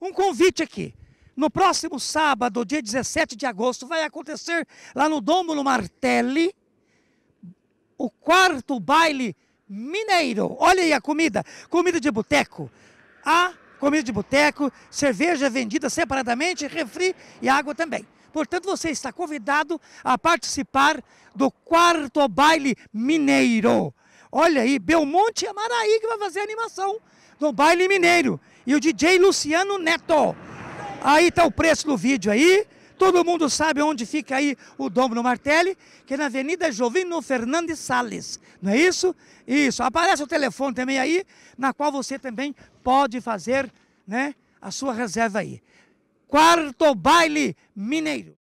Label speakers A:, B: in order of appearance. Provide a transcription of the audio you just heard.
A: um convite aqui. No próximo sábado, dia 17 de agosto, vai acontecer lá no Dômulo Martelli o quarto baile mineiro. Olha aí a comida, comida de boteco. A comida de boteco, cerveja vendida separadamente, refri e água também. Portanto, você está convidado a participar do quarto baile mineiro. Olha aí, Belmonte Amaraí que vai fazer a animação no Baile Mineiro. E o DJ Luciano Neto. Aí tá o preço do vídeo aí. Todo mundo sabe onde fica aí o Domino Martelli, que é na Avenida Jovino Fernandes Sales. Não é isso? Isso. Aparece o telefone também aí, na qual você também pode fazer né, a sua reserva aí. Quarto baile mineiro.